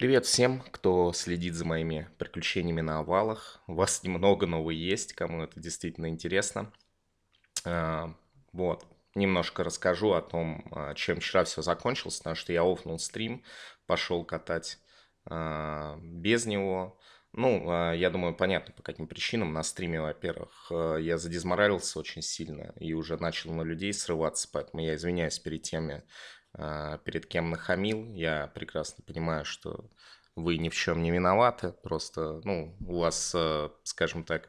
Привет всем, кто следит за моими приключениями на овалах. Вас немного, но вы есть, кому это действительно интересно. А, вот, немножко расскажу о том, а, чем вчера все закончилось, потому что я офнул стрим, пошел катать а, без него. Ну, я думаю, понятно, по каким причинам. На стриме, во-первых, я задизморалился очень сильно и уже начал на людей срываться, поэтому я извиняюсь перед теми а, перед кем нахамил. Я прекрасно понимаю, что вы ни в чем не виноваты. Просто, ну, у вас, э, скажем так,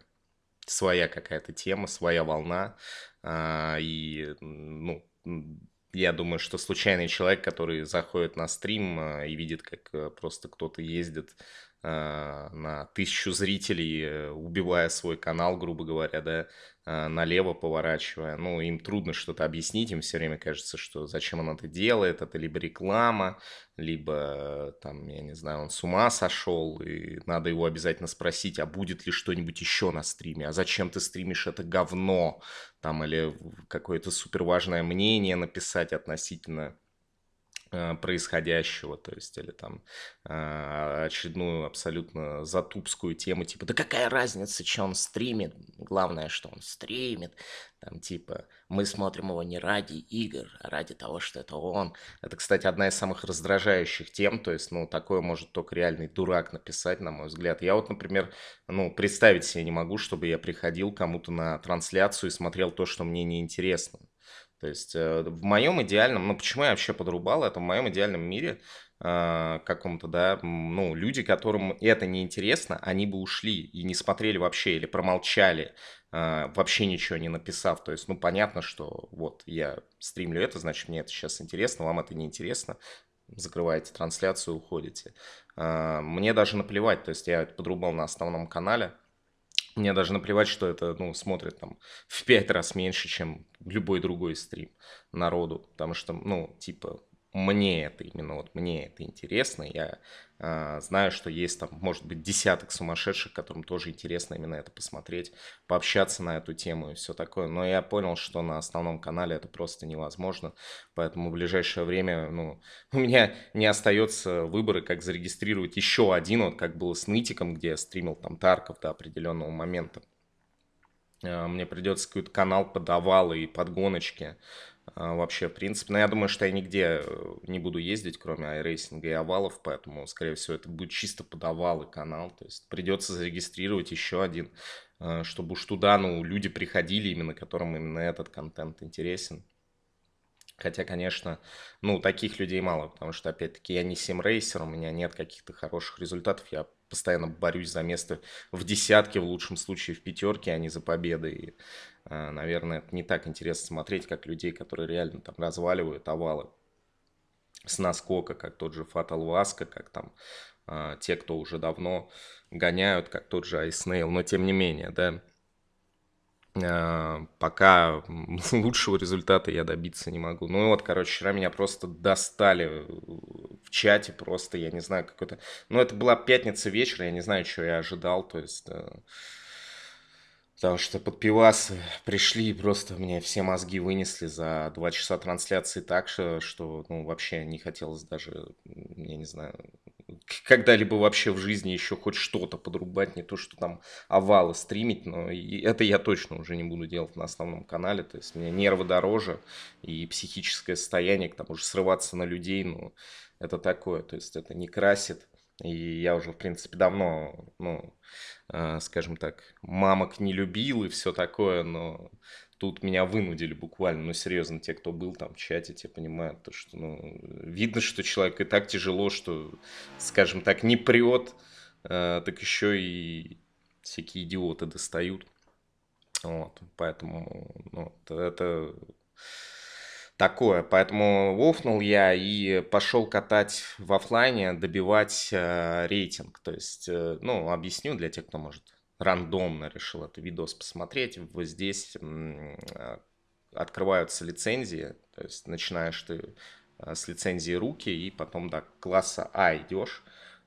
своя какая-то тема, своя волна. А, и, ну, я думаю, что случайный человек, который заходит на стрим а, и видит, как э, просто кто-то ездит Э, на тысячу зрителей, э, убивая свой канал, грубо говоря, да, э, налево поворачивая. Ну, им трудно что-то объяснить, им все время кажется, что зачем он это делает, это либо реклама, либо, там, я не знаю, он с ума сошел, и надо его обязательно спросить, а будет ли что-нибудь еще на стриме, а зачем ты стримишь это говно, там, или какое-то суперважное мнение написать относительно Э, происходящего, то есть, или там э, очередную абсолютно затупскую тему, типа, да какая разница, что он стримит, главное, что он стримит, там, типа, мы смотрим его не ради игр, а ради того, что это он. Это, кстати, одна из самых раздражающих тем, то есть, ну, такое может только реальный дурак написать, на мой взгляд. Я вот, например, ну, представить себе не могу, чтобы я приходил кому-то на трансляцию и смотрел то, что мне неинтересно. То есть э, в моем идеальном, ну почему я вообще подрубал это, в моем идеальном мире э, каком-то, да, ну, люди, которым это не интересно, они бы ушли и не смотрели вообще или промолчали, э, вообще ничего не написав. То есть, ну, понятно, что вот я стримлю это, значит, мне это сейчас интересно, вам это не интересно, закрываете трансляцию, уходите. Мне даже наплевать, то есть я подрубал на основном канале, мне даже наплевать, что это, ну, смотрит там в пять раз меньше, чем любой другой стрим народу, потому что, ну, типа, мне это именно, вот мне это интересно, я а, знаю, что есть там, может быть, десяток сумасшедших, которым тоже интересно именно это посмотреть, пообщаться на эту тему и все такое. Но я понял, что на основном канале это просто невозможно. Поэтому в ближайшее время ну, у меня не остается выбора, как зарегистрировать еще один, вот как было с Нытиком, где я стримил там Тарков до определенного момента а, мне придется какой-то канал подавал и подгоночки а, вообще, в принципе. Но я думаю, что я нигде э, не буду ездить, кроме iRacing и овалов, поэтому, скорее всего, это будет чисто под овалы канал. То есть придется зарегистрировать еще один, э, чтобы уж туда, ну, люди приходили, именно которым именно этот контент интересен. Хотя, конечно, ну, таких людей мало, потому что, опять-таки, я не симрейсер, у меня нет каких-то хороших результатов, я постоянно борюсь за место в десятке, в лучшем случае в пятерке, а не за победы. И, а, наверное, это не так интересно смотреть, как людей, которые реально там разваливают овалы с наскока, как тот же Фатал Васка, как там а, те, кто уже давно гоняют, как тот же Айснейл, но тем не менее, да, Э, пока лучшего результата я добиться не могу. Ну и вот, короче, вчера меня просто достали в чате, просто, я не знаю, какой-то... Ну, это была пятница вечера, я не знаю, что я ожидал, то есть... Э, потому что под пивас пришли и просто мне все мозги вынесли за два часа трансляции так, что, что ну, вообще не хотелось даже, я не знаю, когда-либо вообще в жизни еще хоть что-то подрубать, не то, что там овалы стримить, но это я точно уже не буду делать на основном канале, то есть у меня нервы дороже и психическое состояние, к тому же срываться на людей, ну, это такое, то есть это не красит, и я уже, в принципе, давно, ну, э, скажем так, мамок не любил и все такое, но тут меня вынудили буквально, ну, серьезно, те, кто был там в чате, те понимают, то, что, ну, видно, что человек и так тяжело, что, скажем так, не прет, э, так еще и всякие идиоты достают. Вот, поэтому, ну, это такое. Поэтому вофнул я и пошел катать в офлайне, добивать э, рейтинг. То есть, э, ну, объясню для тех, кто может рандомно решил этот видос посмотреть, вот здесь а, открываются лицензии, то есть начинаешь ты а, с лицензии руки и потом до класса А идешь,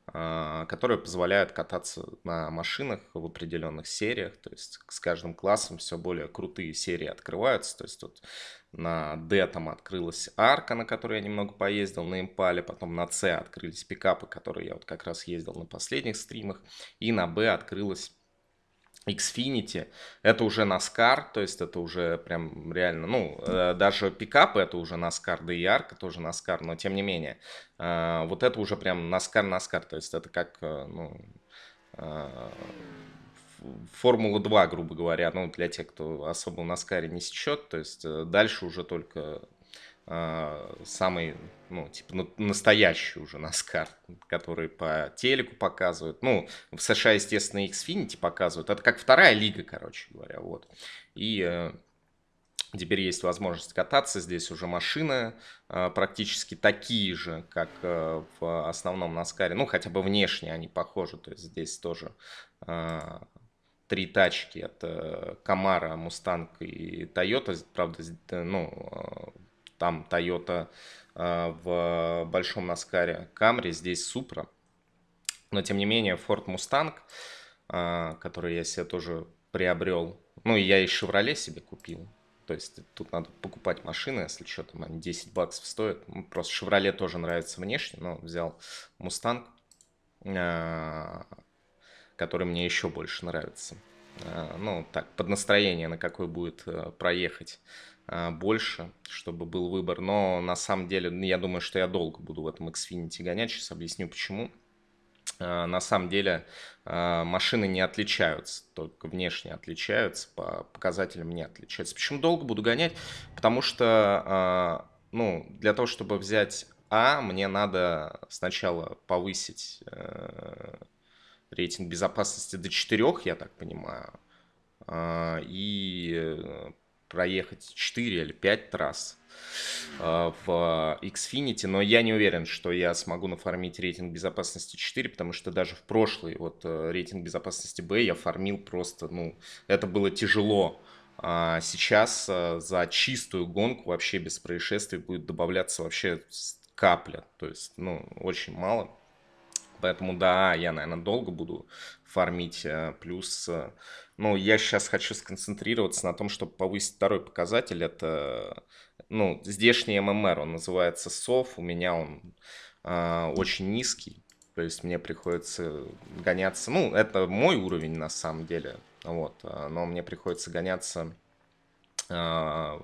а, которые позволяют кататься на машинах в определенных сериях. То есть с каждым классом все более крутые серии открываются. То есть тут на D там открылась арка, на которой я немного поездил, на импале, потом на C открылись пикапы, которые я вот как раз ездил на последних стримах, и на B открылась Xfinity, это уже NASCAR, то есть это уже прям реально, ну, э, даже пикапы это уже NASCAR, да и ярко тоже NASCAR, но тем не менее, э, вот это уже прям NASCAR, NASCAR, то есть это как, э, ну, Формула 2, грубо говоря, ну, для тех, кто особо в Наскаре не счет, то есть дальше уже только а, самый, ну, типа, настоящий уже NASCAR, который по телеку показывают. Ну, в США, естественно, Xfinity показывают. Это как вторая лига, короче говоря, вот. И э, Теперь есть возможность кататься. Здесь уже машины э, практически такие же, как э, в основном Наскаре. Ну, хотя бы внешне они похожи. То есть здесь тоже э, три тачки. Это Камара, Мустанг и Тойота. Правда, э, ну, там Toyota э, в большом Наскаре Camry, здесь Supra. Но тем не менее Ford Mustang, э, который я себе тоже приобрел, ну и я и Chevrolet себе купил. То есть тут надо покупать машины, если что, там они 10 баксов стоят. Просто Chevrolet тоже нравится внешне, но взял Mustang, э, который мне еще больше нравится. Ну, так, под настроение, на какой будет проехать Э, больше, чтобы был выбор. Но на самом деле, ну, я думаю, что я долго буду в этом Xfinity гонять. Сейчас объясню, почему. Э, на самом деле э, машины не отличаются, только внешне отличаются, по показателям не отличаются. Почему долго буду гонять? Потому что ну, для того, чтобы взять А, мне надо сначала повысить рейтинг безопасности до 4, я так понимаю, и проехать 4 или 5 трасс э, в Xfinity, но я не уверен, что я смогу нафармить рейтинг безопасности 4, потому что даже в прошлый вот э, рейтинг безопасности B я фармил просто, ну, это было тяжело. А сейчас э, за чистую гонку вообще без происшествий будет добавляться вообще капля, то есть, ну, очень мало. Поэтому да, я, наверное, долго буду фармить, плюс ну, я сейчас хочу сконцентрироваться на том, чтобы повысить второй показатель. Это, ну, здешний ММР, он называется СОВ, у меня он э, очень низкий. То есть мне приходится гоняться, ну, это мой уровень на самом деле, вот, а, но мне приходится гоняться э,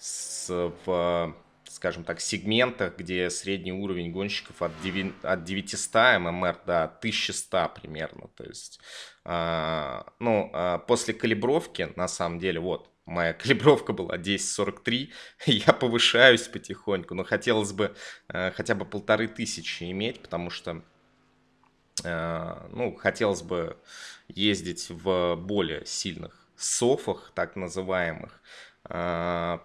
с, в скажем так, сегментах, где средний уровень гонщиков от, 9, от 900 ММР до 1100 примерно. То есть, э, ну, э, после калибровки, на самом деле, вот, моя калибровка была 10.43, я повышаюсь потихоньку, но хотелось бы э, хотя бы полторы тысячи иметь, потому что, э, ну, хотелось бы ездить в более сильных софах, так называемых, э,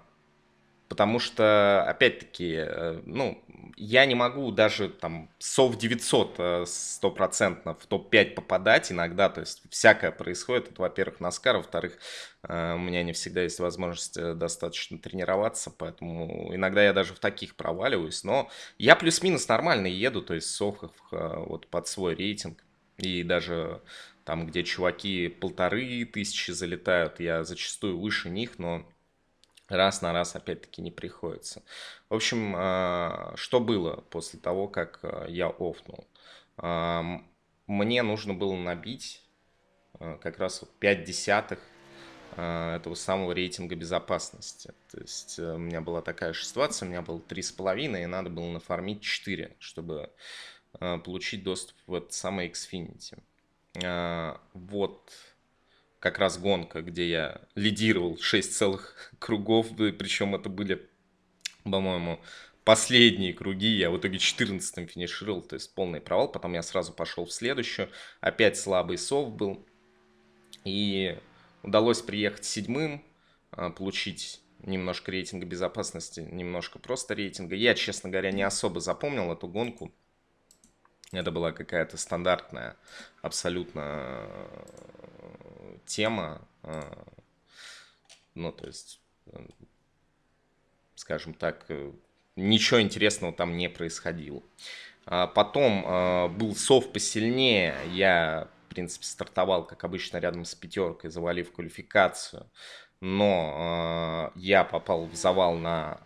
потому что, опять-таки, э, ну, я не могу даже там сов 900 э, стопроцентно в топ-5 попадать иногда, то есть всякое происходит, это, во-первых, Наскар, во-вторых, э, у меня не всегда есть возможность достаточно тренироваться, поэтому иногда я даже в таких проваливаюсь, но я плюс-минус нормально еду, то есть в вот под свой рейтинг, и даже там, где чуваки полторы тысячи залетают, я зачастую выше них, но раз на раз опять-таки не приходится. В общем, а, что было после того, как а, я офнул? Мне нужно было набить а, как раз 5 десятых этого самого рейтинга безопасности. То есть э, у меня была такая же ситуация, у меня было 3,5, и надо было нафармить 4, чтобы получить доступ в этот самый Xfinity. Вот как раз гонка, где я лидировал 6 целых кругов, причем это были, по-моему, последние круги, я в итоге 14-м финишировал, то есть полный провал, потом я сразу пошел в следующую, опять слабый сов был, и удалось приехать седьмым, а, получить немножко рейтинга безопасности, немножко просто рейтинга. Я, честно говоря, не особо запомнил эту гонку. Это была какая-то стандартная, абсолютно тема, а, ну, то есть, эм, скажем так, э, ничего интересного там не происходило. А потом а, был сов посильнее, я, в принципе, стартовал, как обычно, рядом с пятеркой, завалив квалификацию, но я попал в завал на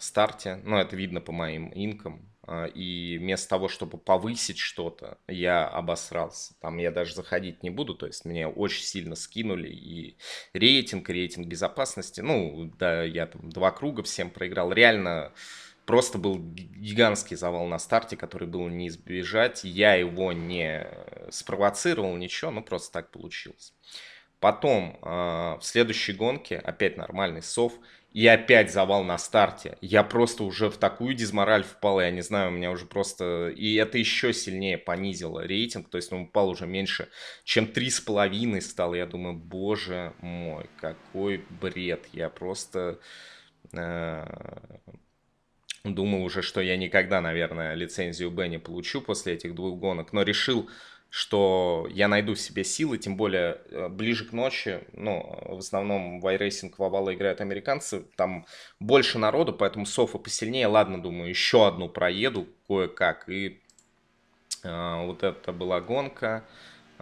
старте, ну, это видно по моим инкам, а, и вместо того, чтобы повысить что-то, я обосрался. Там я даже заходить не буду, то есть меня очень сильно скинули и рейтинг, рейтинг безопасности. Ну, да, я там два круга всем проиграл. Реально просто был гигантский завал на старте, который было не избежать. Я его не спровоцировал, ничего, ну просто так получилось. Потом а, в следующей гонке опять нормальный сов – и опять завал на старте. Я просто уже в такую дизмораль впал, я не знаю, у меня уже просто... И это еще сильнее понизило рейтинг, то есть он ну, упал уже меньше, чем 3,5 стал. Я думаю, боже мой, какой бред. Я просто э, думал уже, что я никогда, наверное, лицензию Б не получу после этих двух гонок, но решил что я найду в себе силы, тем более э, ближе к ночи, ну, в основном в iRacing в овалы играют американцы, там больше народу, поэтому софа посильнее. Ладно, думаю, еще одну проеду кое-как. И э, вот это была гонка.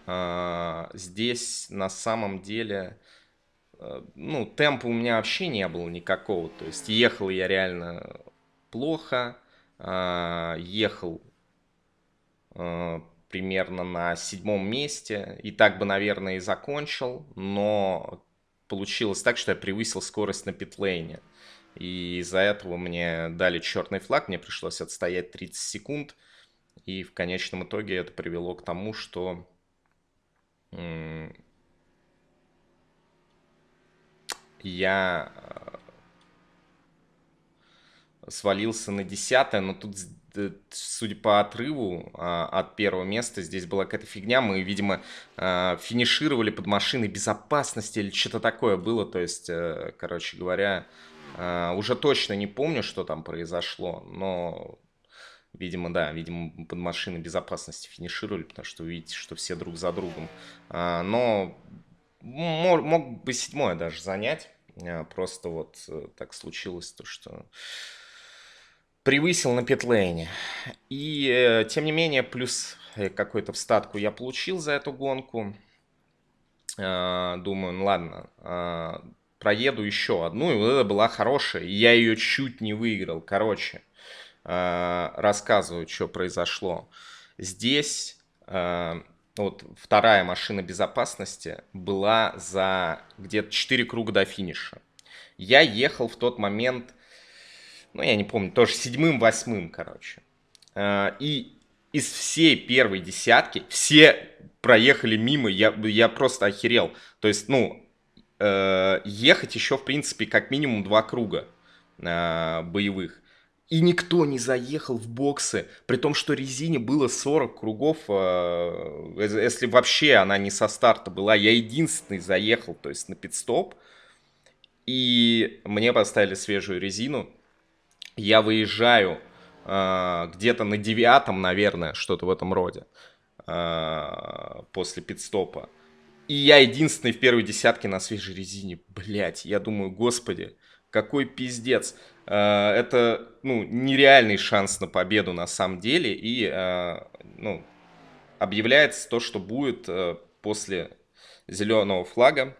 Э, здесь на самом деле, э, ну, темпа у меня вообще не было никакого. То есть ехал я реально плохо, э, ехал э, примерно на седьмом месте. И так бы, наверное, и закончил, но получилось так, что я превысил скорость на питлейне. И из-за этого мне дали черный флаг, мне пришлось отстоять 30 секунд. И в конечном итоге это привело к тому, что я э, свалился на десятое но тут Э, судя по отрыву а, от первого места, здесь была какая-то фигня. Мы, видимо, а, финишировали под машиной безопасности или что-то такое было. То есть, э, короче говоря, а, уже точно не помню, что там произошло, но, видимо, да, видимо, под машиной безопасности финишировали, потому что видите, что все друг за другом. Но мог бы седьмое даже занять. Просто вот э, так случилось то, что превысил на питлейне. И, э, тем не менее, плюс э, какой-то встатку я получил за эту гонку. А, думаю, ну ладно, а, проеду еще одну. И вот это была хорошая. Я ее чуть не выиграл. Короче, а, рассказываю, что произошло. Здесь вот вторая машина безопасности была за где-то 4 круга до финиша. Я ехал в тот момент ну, я не помню, тоже седьмым, восьмым, короче. А, и из всей первой десятки все проехали мимо, я, я просто охерел. То есть, ну, э, ехать еще, в принципе, как минимум два круга а, боевых. И никто не заехал в боксы, при том, что резине было 40 кругов, а, если вообще она не со старта была, я единственный заехал, то есть на пидстоп, и мне поставили свежую резину, я выезжаю э, где-то на девятом, наверное, что-то в этом роде, э, после пидстопа. И я единственный в первой десятке на свежей резине. Блять, я думаю, господи, какой пиздец. Э, это, ну, нереальный шанс на победу на самом деле. И, э, ну, объявляется то, что будет э, после зеленого флага.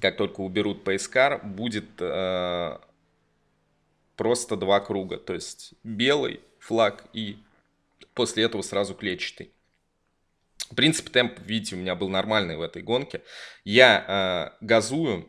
Как только уберут поискар, будет э, просто два круга, то есть белый флаг и после этого сразу клетчатый. В принципе, темп, видите, у меня был нормальный в этой гонке. Я э, газую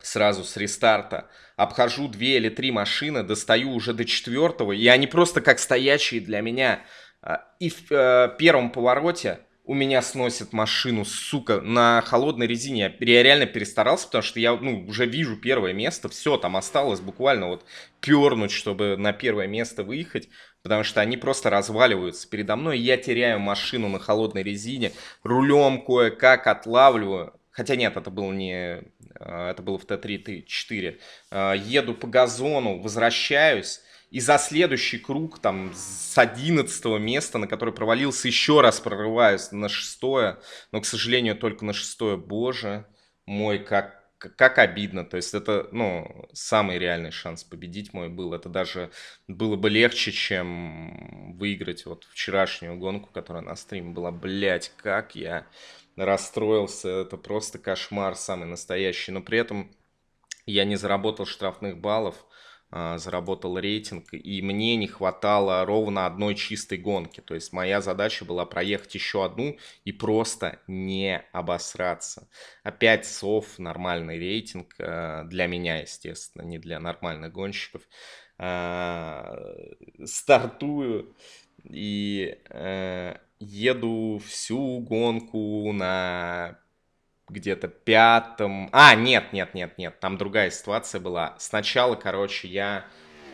сразу с рестарта, обхожу две или три машины, достаю уже до четвертого, и они просто как стоящие для меня. Э, и в э, первом повороте у меня сносит машину, сука, на холодной резине. Я реально перестарался, потому что я, ну, уже вижу первое место, все, там осталось буквально вот пернуть, чтобы на первое место выехать, потому что они просто разваливаются передо мной, я теряю машину на холодной резине, рулем кое-как отлавливаю, Хотя нет, это было не... Э, это было в Т3-4. Э, еду по газону, возвращаюсь, и за следующий круг, там, с 11 места, на который провалился, еще раз прорываюсь на шестое, но, к сожалению, только на шестое, боже мой, как как обидно, то есть это, ну, самый реальный шанс победить мой был, это даже было бы легче, чем выиграть вот вчерашнюю гонку, которая на стриме была, блять, как я расстроился, это просто кошмар самый настоящий, но при этом я не заработал штрафных баллов, а, заработал рейтинг, и мне не хватало ровно одной чистой гонки. То есть моя задача была проехать еще одну и просто не обосраться. Опять сов, нормальный рейтинг э, для меня, естественно, не для нормальных гонщиков. А, стартую и э, еду всю гонку на где-то пятом... А, нет, нет, нет, нет, там другая ситуация была. Сначала, короче, я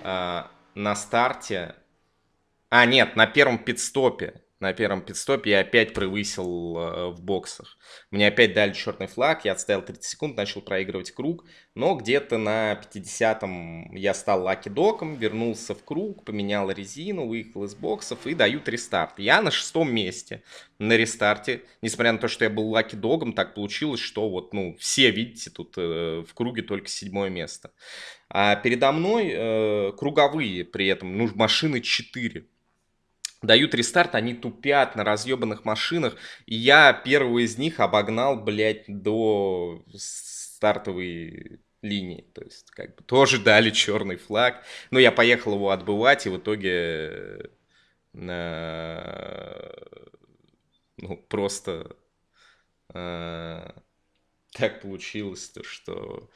э, на старте... А, нет, на первом пидстопе на первом пидстопе я опять превысил э, в боксах. Мне опять дали черный флаг, я отстоял 30 секунд, начал проигрывать круг, но где-то на 50-м я стал лаки-доком, вернулся в круг, поменял резину, выехал из боксов и даю рестарт. Я на шестом месте на рестарте, несмотря на то, что я был лаки-догом, так получилось, что вот, ну, все, видите, тут э, в круге только седьмое место. А передо мной э, круговые при этом, ну, машины 4 дают рестарт, они тупят на разъебанных машинах. И я первого из них обогнал, блядь, до стартовой линии. То есть, как бы тоже дали черный флаг. Но я поехал его отбывать, и в итоге э, ну, просто э, так получилось, то, что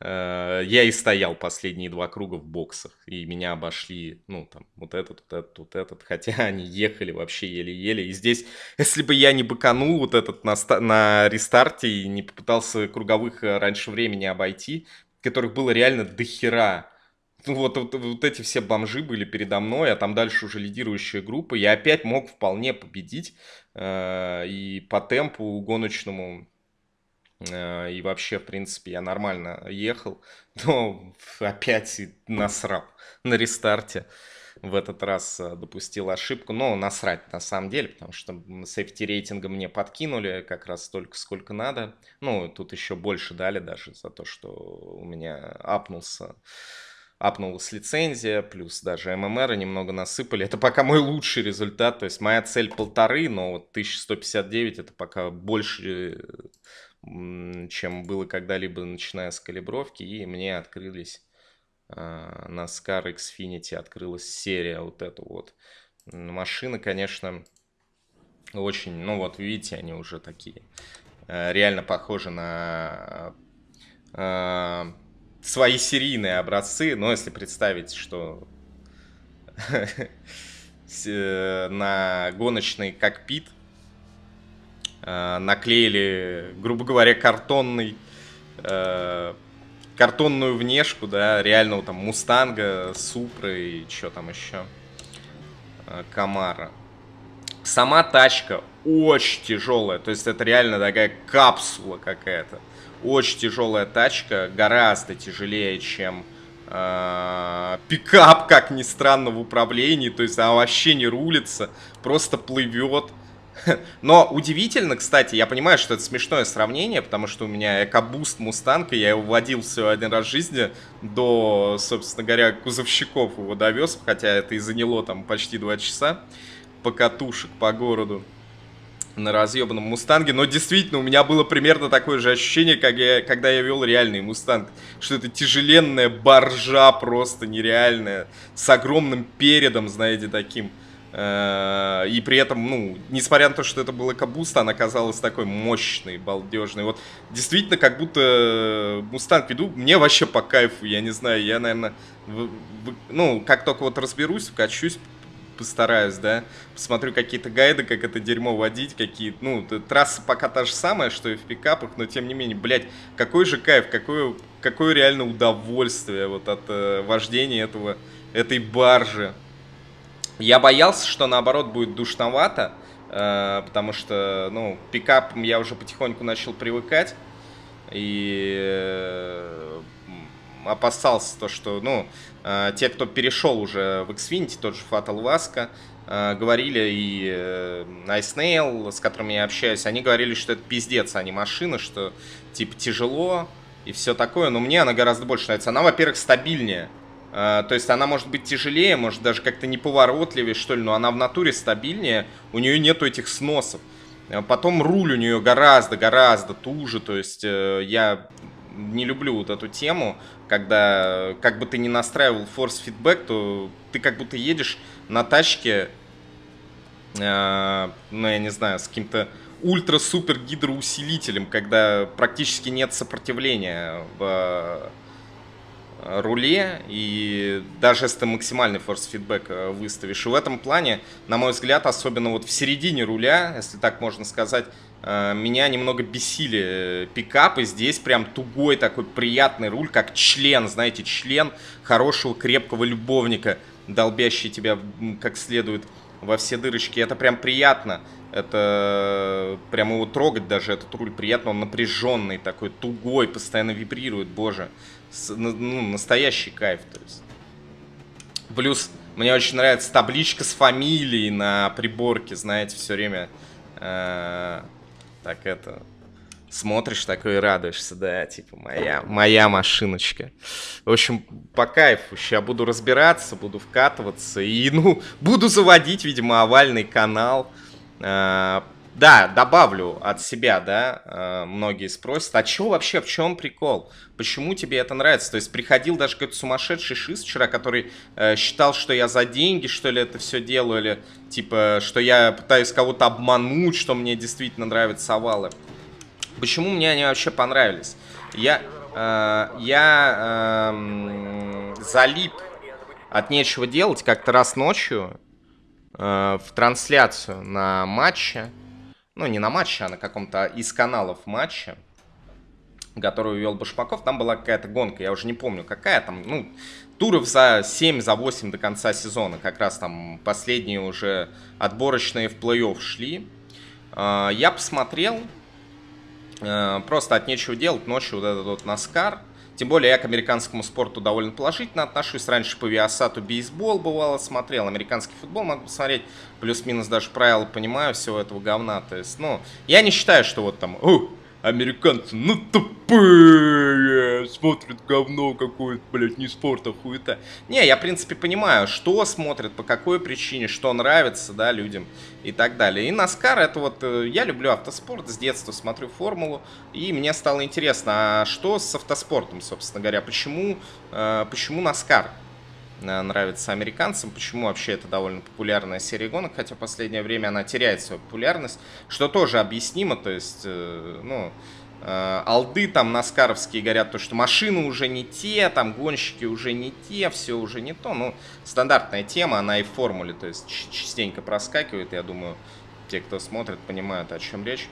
Э, я и стоял последние два круга в боксах, и меня обошли, ну, там, вот этот, вот этот, вот этот, хотя они ехали вообще еле-еле, и здесь, если бы я не быканул вот этот на, на рестарте и не попытался круговых э, раньше времени обойти, которых было реально дохера, ну, вот, вот, вот эти все бомжи были передо мной, а там дальше уже лидирующая группа, я опять мог вполне победить, э, и по темпу гоночному Э, и вообще, в принципе, я нормально ехал, но опять насрал на рестарте. В этот раз э, допустил ошибку, но насрать на самом деле, потому что сейфти рейтинга мне подкинули как раз столько, сколько надо. Ну, тут еще больше дали даже за то, что у меня апнулся апнулась лицензия, плюс даже ММР немного насыпали. Это пока мой лучший результат, то есть моя цель полторы, но вот 1159 это пока больше э, чем было когда-либо, начиная с калибровки, и мне открылись а, на Scar Xfinity открылась серия вот эту вот. Машины, конечно, очень, ну вот видите, они уже такие, э, реально похожи на а, свои серийные образцы, но если представить, что э, на гоночный кокпит Э, наклеили, грубо говоря, картонный э, картонную внешку, да, реального там Мустанга, Супры и что там еще, э, Камара. Сама тачка очень тяжелая, то есть это реально такая капсула какая-то. Очень тяжелая тачка, гораздо тяжелее, чем э, пикап, как ни странно, в управлении. То есть она вообще не рулится, просто плывет. Но удивительно, кстати, я понимаю, что это смешное сравнение, потому что у меня экобуст Мустанг, и я его водил всего один раз в жизни до, собственно говоря, кузовщиков его довез, хотя это и заняло там почти два часа по катушек по городу на разъебанном мустанге, но действительно у меня было примерно такое же ощущение, как я, когда я вел реальный мустанг, что это тяжеленная боржа просто нереальная, с огромным передом, знаете, таким. Э, и при этом, ну, несмотря на то, что это было кабуста, она казалась такой мощной, балдежной. Вот действительно, как будто э, Мустанг веду, мне вообще по кайфу, я не знаю, я, наверное, в, в, ну, как только вот разберусь, вкачусь, постараюсь, да, посмотрю какие-то гайды, как это дерьмо водить, какие, ну, трасса пока та же самая, что и в пикапах, но тем не менее, блядь, какой же кайф, какое, какое реально удовольствие вот от э, вождения этого, этой баржи. Я боялся, что наоборот будет душновато, э, потому что, ну, пикап я уже потихоньку начал привыкать и э, опасался то, что, ну, э, те, кто перешел уже в Xfinity, тот же Fatal Vasco, говорили и Ice Nail, с которыми я общаюсь, они говорили, что это пиздец, а не машина, что, типа, тяжело и все такое, но мне она гораздо больше нравится. Она, во-первых, стабильнее, Э, то есть она может быть тяжелее, может даже как-то неповоротливее, что ли, но она в натуре стабильнее, у нее нету этих сносов. Э, потом руль у нее гораздо-гораздо туже, то есть э, я не люблю вот эту тему, когда как бы ты не настраивал форс-фидбэк, то ты как будто едешь на тачке, э, ну я не знаю, с каким-то ультра-супер гидроусилителем, когда практически нет сопротивления в руле, и даже если ты максимальный форс-фидбэк э, выставишь. И в этом плане, на мой взгляд, особенно вот в середине руля, если так можно сказать, э, меня немного бесили э, пикапы. Здесь прям тугой такой приятный руль, как член, знаете, член хорошего крепкого любовника, долбящий тебя как следует во все дырочки. Это прям приятно. Это прямо его трогать даже, этот руль приятно. Он напряженный такой, тугой, постоянно вибрирует, боже ну, настоящий кайф, то есть. Плюс мне очень нравится табличка с фамилией на приборке, знаете, все время э, так это смотришь такой и радуешься, да, типа моя, моя машиночка. В общем, по кайфу, сейчас буду разбираться, буду вкатываться и, ну, буду заводить, видимо, овальный канал, э, да, добавлю от себя, да, э, многие спросят, а чё вообще, в чем прикол? Почему тебе это нравится? То есть приходил даже какой-то сумасшедший шиз вчера, который э, считал, что я за деньги, что ли, это все делаю, или типа, что я пытаюсь кого-то обмануть, что мне действительно нравятся овалы. Почему мне они вообще понравились? Я, э, я э, залип от нечего делать как-то раз ночью э, в трансляцию на матче ну не на матче, а на каком-то из каналов матча, которую вел Башмаков, там была какая-то гонка, я уже не помню какая, там, ну, туров за 7, за 8 до конца сезона, как раз там последние уже отборочные в плей-офф шли. А, я посмотрел, э, просто от нечего делать, ночью вот этот вот Наскар – тем более я к американскому спорту довольно положительно отношусь. Раньше по Виасату бейсбол бывало смотрел, американский футбол могу посмотреть. Плюс-минус даже правила понимаю всего этого говна. То есть, ну, я не считаю, что вот там, у, Американцы, ну тупые, смотрят говно какое-то, блядь, не спорт, а хуета. Не, я, в принципе, понимаю, что смотрят, по какой причине, что нравится, да, людям и так далее. И Наскар, это вот, э, я люблю автоспорт, с детства смотрю формулу, и мне стало интересно, а что с автоспортом, собственно говоря, почему, э, почему Наскар? Э, нравится американцам, почему вообще это довольно популярная серия гонок, хотя в последнее время она теряет свою популярность, что тоже объяснимо, то есть, э, ну, э, Алды там наскаровские говорят, то, что машины уже не те, там гонщики уже не те, все уже не то. Ну, стандартная тема, она и в формуле, то есть частенько проскакивает, я думаю, те, кто смотрит, понимают, о чем речь.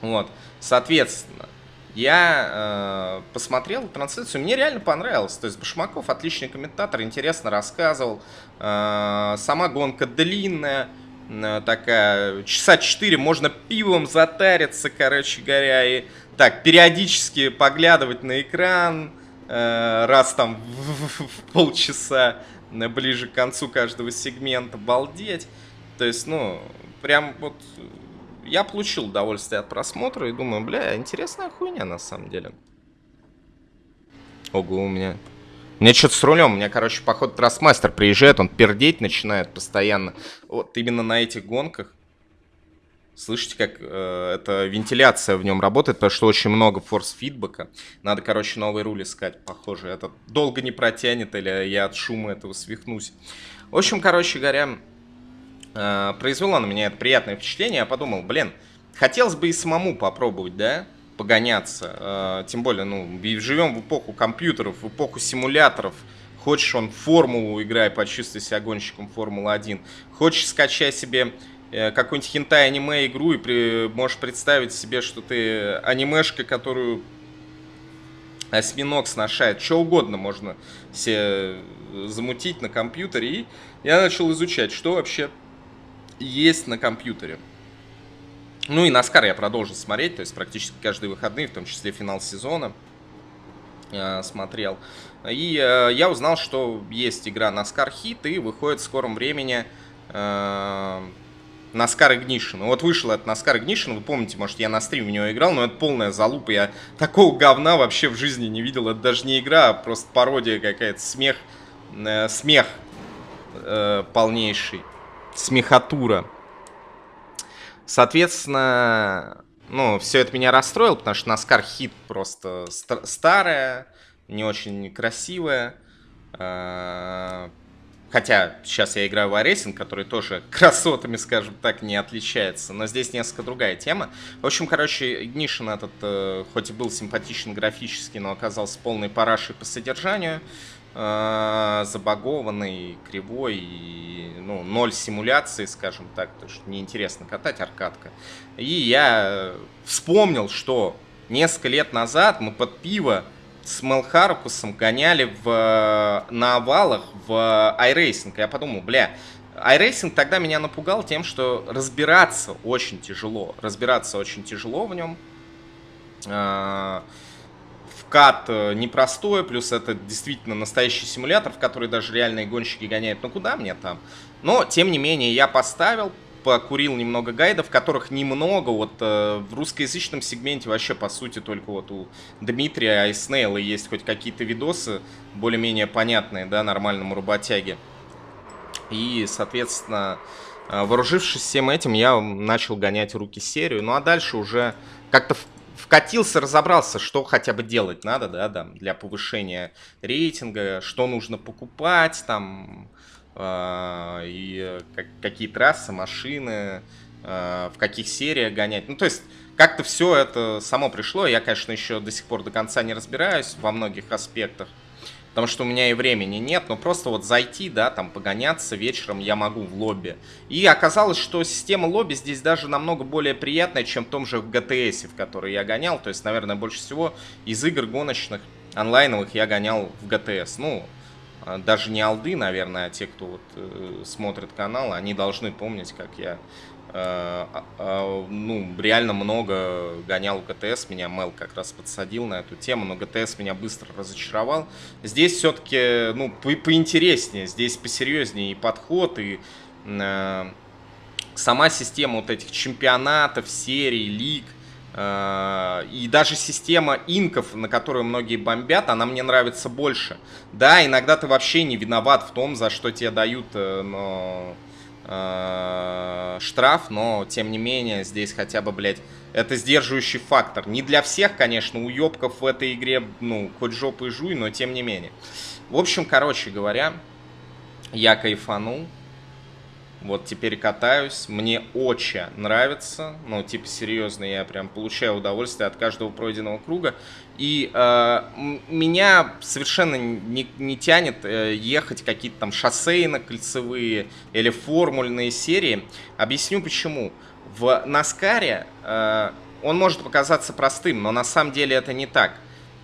Вот, соответственно, я э, посмотрел трансляцию, мне реально понравилось. То есть Башмаков отличный комментатор, интересно рассказывал. Э, сама гонка длинная, э, такая, часа 4 можно пивом затариться, короче говоря, и так периодически поглядывать на экран э, раз там в, в, в полчаса э, ближе к концу каждого сегмента, балдеть. То есть, ну, прям вот я получил удовольствие от просмотра и думаю, бля, интересная хуйня на самом деле. Ого, у меня... Мне что-то с рулем, у меня, короче, поход Трастмастер приезжает, он пердеть начинает постоянно. Вот именно на этих гонках. Слышите, как э, эта вентиляция в нем работает, потому что очень много форс-фидбэка. Надо, короче, новый руль искать, похоже. Это долго не протянет, или я от шума этого свихнусь. В общем, короче говоря, Э, Произвело на меня это приятное впечатление. Я подумал, блин, хотелось бы и самому попробовать, да, погоняться. Э, тем более, ну, живем в эпоху компьютеров, в эпоху симуляторов. Хочешь он формулу играй, почувствуй себя гонщиком Формулы-1. Хочешь скачай себе э, какую-нибудь хентай аниме игру и при... можешь представить себе, что ты анимешка, которую осьминог сношает. Что угодно можно себе замутить на компьютере. И я начал изучать, что вообще есть на компьютере. Ну и Наскар я продолжил смотреть, то есть практически каждые выходные, в том числе финал сезона э, смотрел. И э, я узнал, что есть игра Наскар Хит и выходит в скором времени э, NASCAR Вот вышел от NASCAR Ignition, вы помните, может, я на стриме в него играл, но это полная залупа. Я такого говна вообще в жизни не видел. Это даже не игра, а просто пародия какая-то, смех, э, смех полнейший смехатура. Соответственно, ну, все это меня расстроило, потому что Наскар хит просто ст- старая, не очень красивая. А, хотя сейчас я играю в Аресин, который тоже красотами, скажем так, не отличается. Но здесь несколько другая тема. В общем, короче, Ignition этот, э, хоть и был симпатичен графически, но оказался полной парашей по содержанию. Э, забагованный, кривой и ну, ноль симуляции, скажем так, то что неинтересно катать аркадка. И я вспомнил, что несколько лет назад мы под пиво с Мел гоняли в, на овалах в iRacing. Я подумал, бля, iRacing тогда меня напугал тем, что разбираться очень тяжело. Разбираться очень тяжело в нем. А, кат э, непростой, плюс это действительно настоящий симулятор, в который даже реальные гонщики гоняют. Ну куда мне там? Но, тем не менее, я поставил, покурил немного гайдов, которых немного, вот э, в русскоязычном сегменте вообще, по сути, только вот у Дмитрия Айснейла есть хоть какие-то видосы более-менее понятные, да, нормальному работяге. И, соответственно, э, вооружившись всем этим, я начал гонять руки серию. Ну а дальше уже как-то вкатился, разобрался, что хотя бы делать надо, да, да, для повышения рейтинга, что нужно покупать, там, э, и как, какие трассы, машины, э, в каких сериях гонять. Ну, то есть, как-то все это само пришло. Я, конечно, еще до сих пор до конца не разбираюсь во многих аспектах потому что у меня и времени нет, но просто вот зайти, да, там погоняться вечером я могу в лобби. И оказалось, что система лобби здесь даже намного более приятная, чем в том же GTS, в который я гонял, то есть, наверное, больше всего из игр гоночных онлайновых я гонял в GTS. Ну, а, даже не алды, наверное, а те, кто вот э, смотрит канал, они должны помнить, как я э, а, а, ну, реально много гонял ГТС, меня Мел как раз подсадил на эту тему, но ГТС меня быстро разочаровал. Здесь все-таки, ну, по поинтереснее, здесь посерьезнее и подход, и э, сама система вот этих чемпионатов, серий, лиг – Э, и даже система инков, на которую многие бомбят, она мне нравится больше. Да, иногда ты вообще не виноват в том, за что тебе дают э, но, э, штраф, но тем не менее здесь хотя бы, блядь, это сдерживающий фактор. Не для всех, конечно, уебков в этой игре, ну, хоть жопы жуй, но тем не менее. В общем, короче говоря, я кайфанул. Вот теперь катаюсь, мне очень нравится, ну, типа, серьезно, я прям получаю удовольствие от каждого пройденного круга. И э, меня совершенно не, не тянет э, ехать какие-то там шоссейно-кольцевые или формульные серии. Объясню почему. В Наскаре э, он может показаться простым, но на самом деле это не так.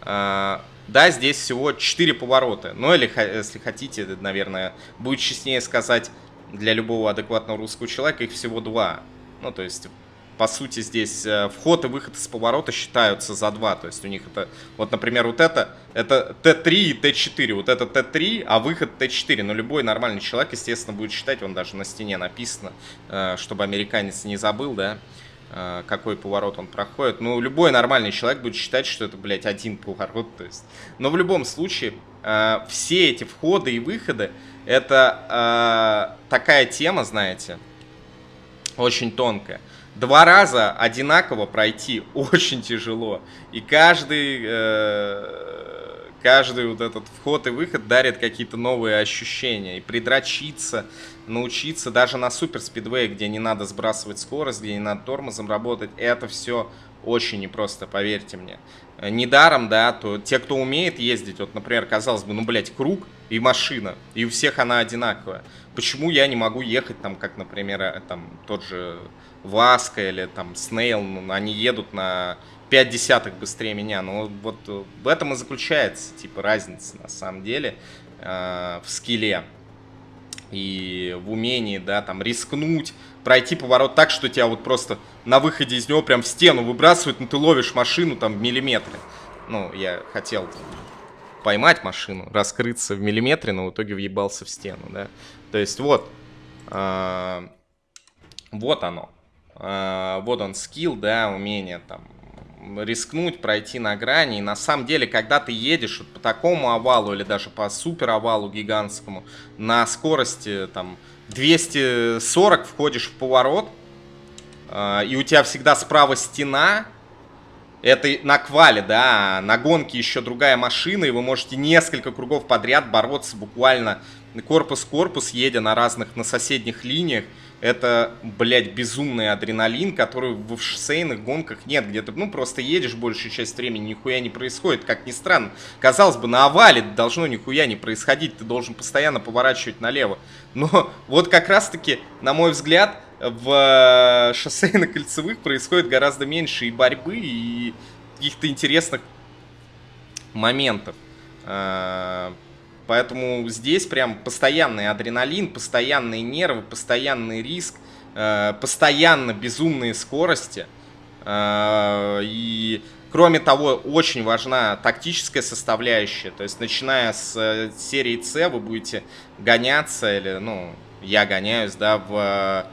Э, да, здесь всего 4 поворота, ну или, если хотите, наверное, будет честнее сказать для любого адекватного русского человека их всего два. Ну, то есть, по сути, здесь э, вход и выход из поворота считаются за два. То есть, у них это... Вот, например, вот это... Это Т3 и Т4. Вот это Т3, а выход Т4. Но любой нормальный человек, естественно, будет считать. он даже на стене написано, э, чтобы американец не забыл, да? Э, какой поворот он проходит. Ну, любой нормальный человек будет считать, что это, блядь, один поворот, то есть. Но в любом случае, все эти входы и выходы, это э, такая тема, знаете, очень тонкая. Два раза одинаково пройти очень тяжело. И каждый, э, каждый вот этот вход и выход дарит какие-то новые ощущения. И придрочиться, научиться даже на суперспидвее, где не надо сбрасывать скорость, где не надо тормозом работать, это все очень непросто, поверьте мне. Э, недаром, да, то те, кто умеет ездить, вот, например, казалось бы, ну, блядь, круг – и машина, и у всех она одинаковая. Почему я не могу ехать там, как, например, э, там тот же Васка или там Снейл, ну, они едут на 5 десятых быстрее меня, но ну, вот э, в этом и заключается, типа, разница на самом деле э, в скилле и в умении, да, там, рискнуть, пройти поворот так, что тебя вот просто на выходе из него прям в стену выбрасывают, но ты ловишь машину там в миллиметры. Ну, я хотел поймать машину, раскрыться в миллиметре, но в итоге въебался в стену, да. То есть вот, э, вот оно, э, вот он скилл, да, умение там рискнуть, пройти на грани. И на самом деле, когда ты едешь вот по такому овалу или даже по суперовалу гигантскому на скорости там 240 входишь в поворот, э, и у тебя всегда справа стена, это на квале, да, а на гонке еще другая машина, и вы можете несколько кругов подряд бороться буквально корпус-корпус, едя на разных, на соседних линиях. Это, блядь, безумный адреналин, который в шоссейных гонках нет, где то ну, просто едешь большую часть времени, нихуя не происходит, как ни странно. Казалось бы, на овале должно нихуя не происходить, ты должен постоянно поворачивать налево. Но вот как раз-таки, на мой взгляд, в э, шоссе на кольцевых происходит гораздо меньше и борьбы, и каких-то интересных моментов. Э, поэтому здесь прям постоянный адреналин, постоянные нервы, постоянный риск, э, постоянно безумные скорости. И кроме того, очень важна тактическая составляющая. То есть, начиная с серии С, вы будете гоняться, или, ну, я гоняюсь, да, в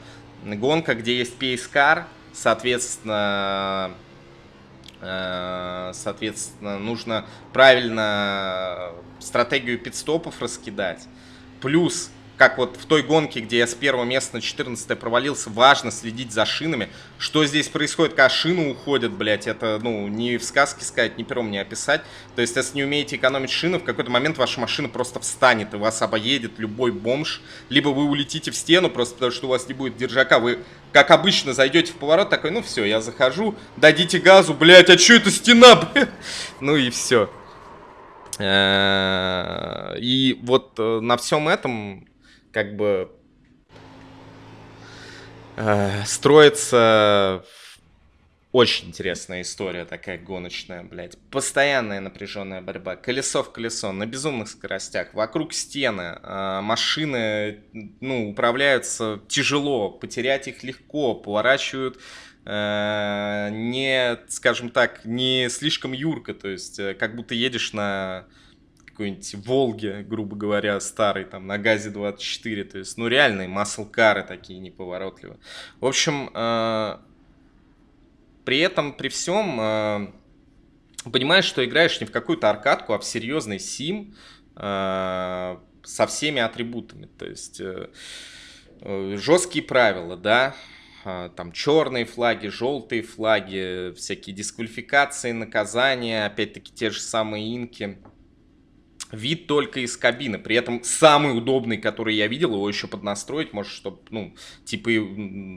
гонка, где есть пейскар, соответственно, э, соответственно, нужно правильно стратегию пидстопов раскидать. Плюс как вот в той гонке, где я с первого места на 14 провалился, важно следить за шинами. Что здесь происходит, когда шины уходят, блядь, это, ну, не в сказке сказать, не пером не описать. То есть, если не умеете экономить шины, в какой-то момент ваша машина просто встанет, и вас обоедет любой бомж. Либо вы улетите в стену просто потому, что у вас не будет держака, вы как обычно, зайдете в поворот, такой, ну все, я захожу, дадите газу, блядь, а что это стена, блядь? Ну и все. Э, и вот э, на всем этом как бы э, строится очень интересная история такая гоночная, блядь. Постоянная напряженная борьба. Колесо в колесо, на безумных скоростях, вокруг стены. Э, машины, ну, управляются тяжело, потерять их легко, поворачивают э, не, скажем так, не слишком юрко, то есть э, как будто едешь на какой-нибудь Волге, грубо говоря, старый, там, на ГАЗе-24, то есть, ну, реальные маслкары такие неповоротливые. В общем, э, при этом, при всем, э, понимаешь, что играешь не в какую-то аркадку, а в серьезный сим э, со всеми атрибутами, то есть, э, э жесткие правила, да, э, там черные флаги, желтые флаги, всякие дисквалификации, наказания, опять-таки те же самые инки вид только из кабины. При этом самый удобный, который я видел, его еще поднастроить, может, чтобы, ну, типа,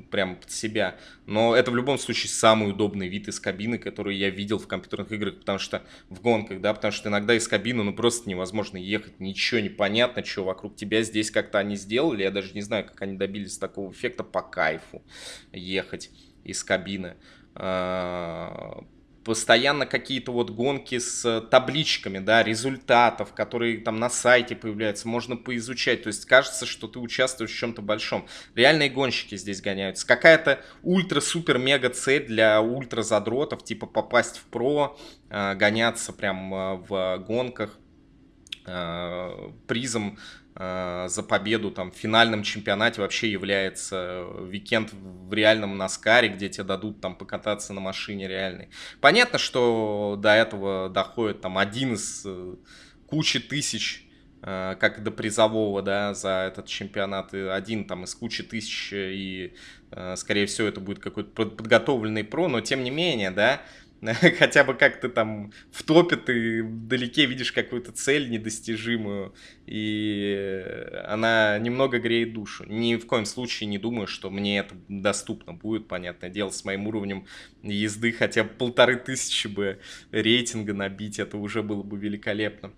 прям под себя. Но это в любом случае самый удобный вид из кабины, который я видел в компьютерных играх, потому что в гонках, да, потому что иногда из кабины, ну, просто невозможно ехать, ничего не понятно, что вокруг тебя здесь как-то они сделали, я даже не знаю, как они добились такого эффекта по кайфу ехать из кабины а, постоянно какие-то вот гонки с э, табличками, да, результатов, которые там на сайте появляются, можно поизучать. То есть кажется, что ты участвуешь в чем-то большом. Реальные гонщики здесь гоняются. Какая-то ультра-супер-мега цель для ультра-задротов, типа попасть в про, э, гоняться прям э, в гонках призом Э, за победу там, в финальном чемпионате вообще является э, викенд в реальном Наскаре, где тебе дадут там покататься на машине реальной. Понятно, что до этого доходит там один из э, кучи тысяч как до призового, да, за этот чемпионат, и один там из кучи тысяч, и, скорее всего, это будет какой-то подготовленный про, но тем не менее, да, хотя бы как то там в топе, ты вдалеке видишь какую-то цель недостижимую, и она немного греет душу. Ни в коем случае не думаю, что мне это доступно будет, понятное дело, с моим уровнем езды хотя бы полторы тысячи бы рейтинга набить, это уже было бы великолепно.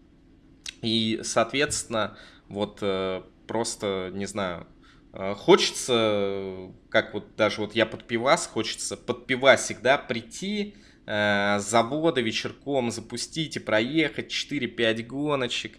И, соответственно, вот э, просто, не знаю, э, хочется, как вот даже вот я под пивас, хочется под пивасик, да, прийти, э, с завода вечерком запустить и проехать 4-5 гоночек,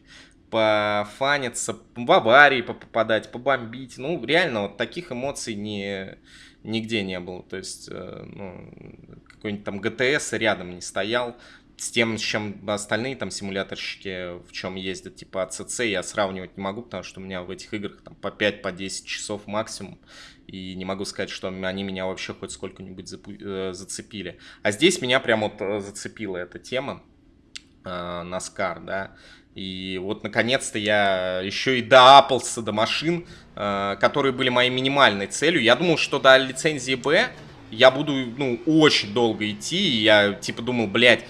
пофаниться, в аварии попадать, побомбить. Ну, реально, вот таких эмоций не, нигде не было. То есть, э, ну, какой-нибудь там ГТС рядом не стоял с тем, с чем остальные там симуляторщики в чем ездят, типа АЦЦ, я сравнивать не могу, потому что у меня в этих играх там по 5-10 по часов максимум и не могу сказать, что они меня вообще хоть сколько-нибудь э, зацепили. А здесь меня прям вот э, зацепила эта тема, э, Наскар, да, и вот, наконец-то, я еще и доапался до машин, которые были моей минимальной целью. Я думал, что до лицензии Б я буду, ну, очень долго идти. И я, типа, думал, блядь,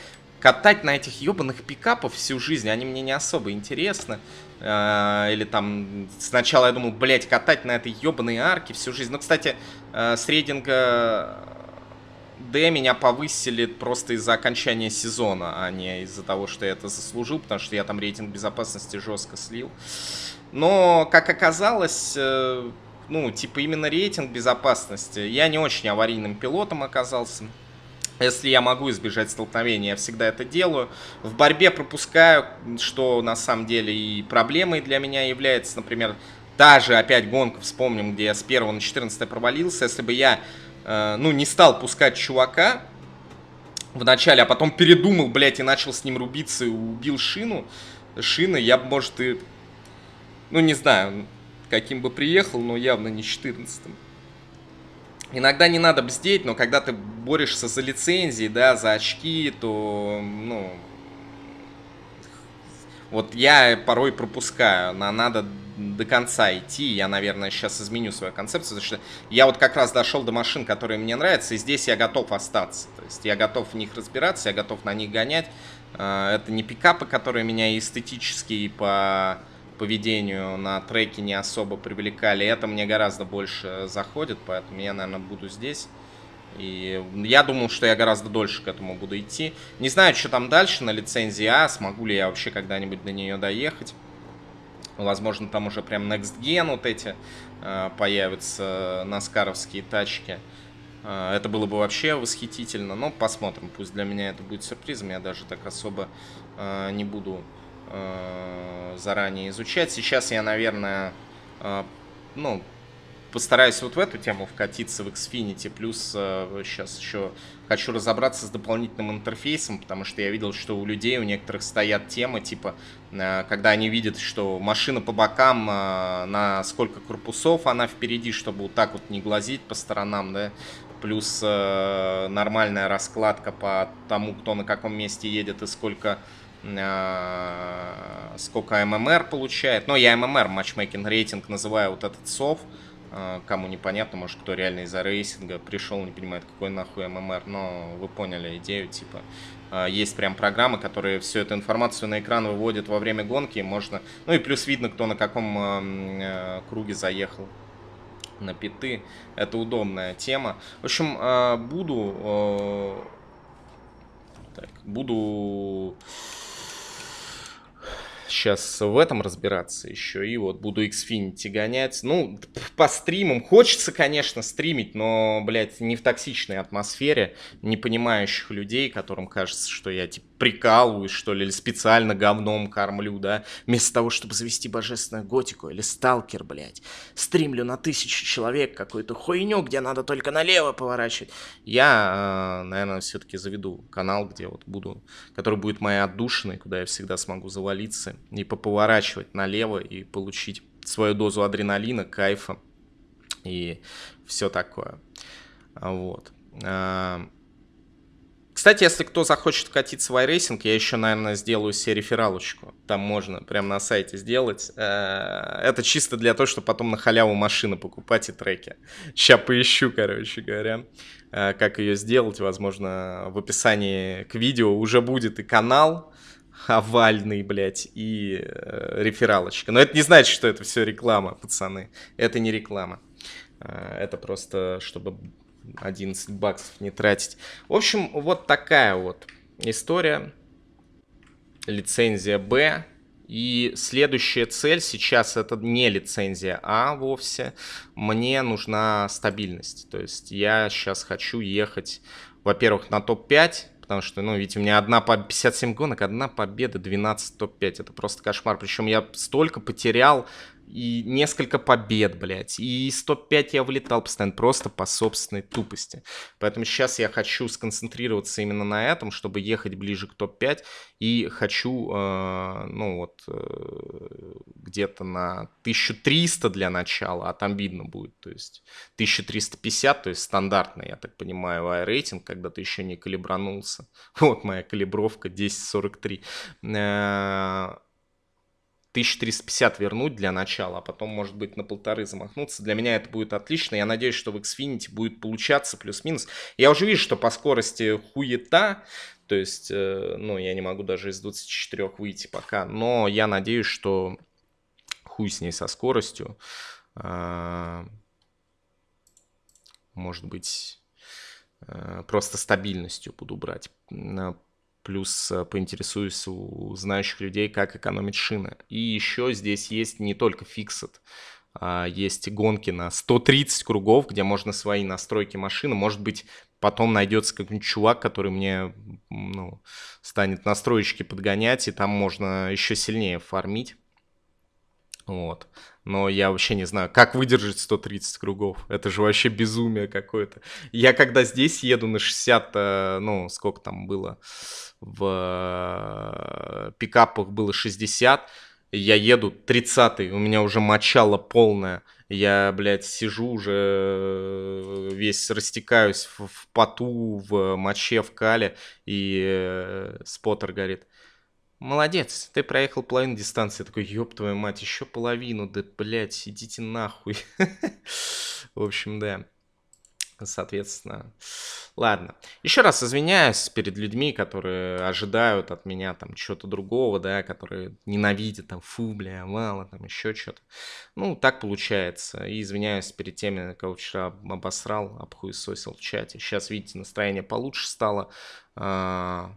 катать на этих ебаных пикапов всю жизнь, они мне не особо интересны. А, или там сначала я думал, блять, катать на этой ебаной арке всю жизнь. Но ну, кстати, э, с рейтинга D меня повысили просто из-за окончания сезона, а не из-за того, что я это заслужил, потому что я там рейтинг безопасности жестко слил. Но, как оказалось, э, ну, типа именно рейтинг безопасности, я не очень аварийным пилотом оказался. Если я могу избежать столкновения, я всегда это делаю. В борьбе пропускаю, что на самом деле и проблемой для меня является, например, та же опять гонка, вспомним, где я с 1 на 14 провалился. Если бы я, э, ну, не стал пускать чувака вначале, а потом передумал, блядь, и начал с ним рубиться и убил шину, шины, я бы, может, и, ну, не знаю, каким бы приехал, но явно не 14 -м иногда не надо бздеть, но когда ты борешься за лицензии, да, за очки, то, ну, вот я порой пропускаю, но надо до конца идти. Я, наверное, сейчас изменю свою концепцию, потому что я вот как раз дошел до машин, которые мне нравятся, и здесь я готов остаться. То есть я готов в них разбираться, я готов на них гонять. Э, это не пикапы, которые меня эстетически и по поведению на треке не особо привлекали. Это мне гораздо больше заходит, поэтому я, наверное, буду здесь. И я думал, что я гораздо дольше к этому буду идти. Не знаю, что там дальше на лицензии А, смогу ли я вообще когда-нибудь до нее доехать. Возможно, там уже прям Next Gen вот эти э, появятся наскаровские тачки. Э, это было бы вообще восхитительно, но посмотрим. Пусть для меня это будет сюрпризом, я даже так особо э, не буду Э, заранее изучать. Сейчас я, наверное, э, ну, постараюсь вот в эту тему вкатиться в Xfinity. Плюс э, сейчас еще хочу разобраться с дополнительным интерфейсом, потому что я видел, что у людей, у некоторых стоят темы, типа, когда они видят, что машина по бокам, на сколько корпусов она впереди, чтобы вот так вот не глазить по сторонам, да, плюс нормальная раскладка по тому, кто на каком месте едет и сколько Э, сколько ММР получает. Но я ММР матчмейкинг рейтинг называю вот этот сов. Э, кому непонятно, может, кто реально из-за рейсинга пришел, не понимает, какой нахуй ММР. Но вы поняли идею, типа. Э, есть прям программы, которые всю эту информацию на экран выводят во время гонки. Можно... Ну и плюс видно, кто на каком круге заехал на питы. Это удобная тема. В общем, буду... Так, буду сейчас в этом разбираться еще. И вот буду Xfinity гонять. Ну, по стримам. Хочется, конечно, стримить, но, блядь, не в токсичной атмосфере, не понимающих людей, которым кажется, что я, типа, прикалываюсь, что ли, или специально говном кормлю, да, вместо того, чтобы завести божественную готику или сталкер, блядь. Стримлю на тысячу человек какую-то хуйню, где надо только налево поворачивать. Я, э, наверное, все-таки заведу канал, где вот буду, который будет моей отдушиной, куда я всегда смогу завалиться и поповорачивать налево и получить свою дозу адреналина, кайфа и все такое. Вот. Э, кстати, если кто захочет катить в iRacing, я еще, наверное, сделаю себе рефералочку. Там можно прямо на сайте сделать. Э, это чисто для того, чтобы потом на халяву машины покупать и треки. Сейчас поищу, короче говоря, э, как ее сделать. Возможно, в описании к видео уже будет и канал овальный, блядь, и э, рефералочка. Но это не значит, что это все реклама, пацаны. Это не реклама. Это просто, чтобы 11 баксов не тратить. В общем, вот такая вот история. Лицензия Б. И следующая цель сейчас это не лицензия А вовсе. Мне нужна стабильность. То есть я сейчас хочу ехать, во-первых, на топ-5, потому что, ну, видите, у меня одна по 57 гонок, одна победа, 12 топ-5. Это просто кошмар. Причем я столько потерял и несколько побед, блядь, и 105 я вылетал постоянно просто по собственной тупости. Поэтому сейчас я хочу сконцентрироваться именно на этом, чтобы ехать ближе к топ-5, и хочу, э, ну вот, э, где-то на 1300 для начала, а там видно будет, то есть 1350, то есть стандартный, я так понимаю, i-рейтинг, когда ты еще не калибранулся. Вот моя калибровка 1043. Э, 1350 вернуть для начала, а потом, может быть, на полторы замахнуться. Для меня это будет отлично. Я надеюсь, что в Xfinity будет получаться плюс-минус. Я уже вижу, что по скорости хуета, то есть, э, ну, я не могу даже из 24 выйти пока, но я надеюсь, что хуй с ней со скоростью. А, может быть, э, просто стабильностью буду брать плюс э, поинтересуюсь у знающих людей, как экономить шины. И еще здесь есть не только фиксит, а есть гонки на 130 кругов, где можно свои настройки машины, может быть, потом найдется какой-нибудь чувак, который мне ну, станет настройщики подгонять, и там можно еще сильнее фармить. Вот. Но я вообще не знаю, как выдержать 130 кругов. Это же вообще безумие какое-то. Я когда здесь еду на 60, э, ну, сколько там было, в э, пикапах было 60, я еду 30-й, у меня уже мочало полное. Я, блядь, сижу уже э, весь растекаюсь в, поту, в моче, в кале, и э, споттер горит. Молодец, ты проехал половину дистанции. Я такой, ёб твою мать, еще половину, да, блядь, идите нахуй. В общем, да. Соответственно, ладно. Еще раз извиняюсь перед людьми, которые ожидают от меня там чего-то другого, да, которые ненавидят там фу, бля, мало, там еще что-то. Ну, так получается. И извиняюсь перед теми, кого вчера обосрал, обхуесосил в чате. Сейчас, видите, настроение получше стало. А,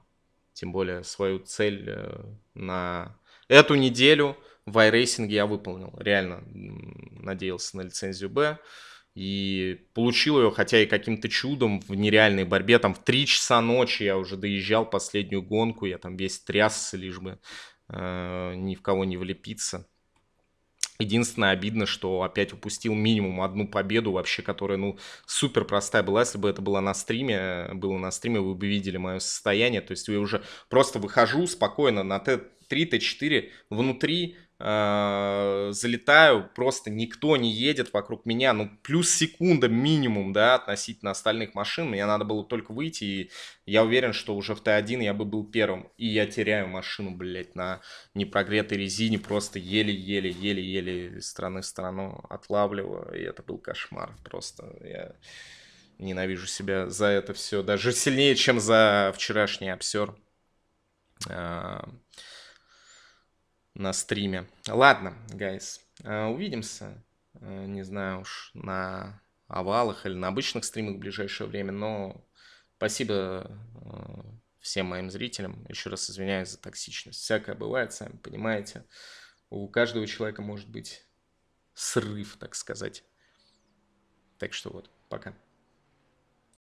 тем более свою цель э, на эту неделю в iRacing я выполнил. Реально надеялся на лицензию Б. И получил ее, хотя и каким-то чудом, в нереальной борьбе. Там в 3 часа ночи я уже доезжал последнюю гонку. Я там весь трясся, лишь бы э, ни в кого не влепиться. Единственное, обидно, что опять упустил минимум одну победу вообще, которая, ну, супер простая была. Если бы это было на стриме, было на стриме, вы бы видели мое состояние. То есть я уже просто выхожу спокойно на Т3, Т4, внутри Э, залетаю, просто никто не едет вокруг меня, ну, плюс секунда минимум, да, относительно остальных машин, мне надо было только выйти, и я уверен, что уже в Т1 я бы был первым, и я теряю машину, блядь, на непрогретой резине, просто еле-еле, еле-еле страны в страну отлавливаю, и это был кошмар, просто я ненавижу себя за это все, даже сильнее, чем за вчерашний обсер. Э, на стриме. Ладно, гайс, э, увидимся. Э, не знаю уж на овалах или на обычных стримах в ближайшее время, но спасибо э, всем моим зрителям. Еще раз извиняюсь за токсичность. Всякое бывает, сами понимаете. У каждого человека может быть срыв, так сказать. Так что вот, пока.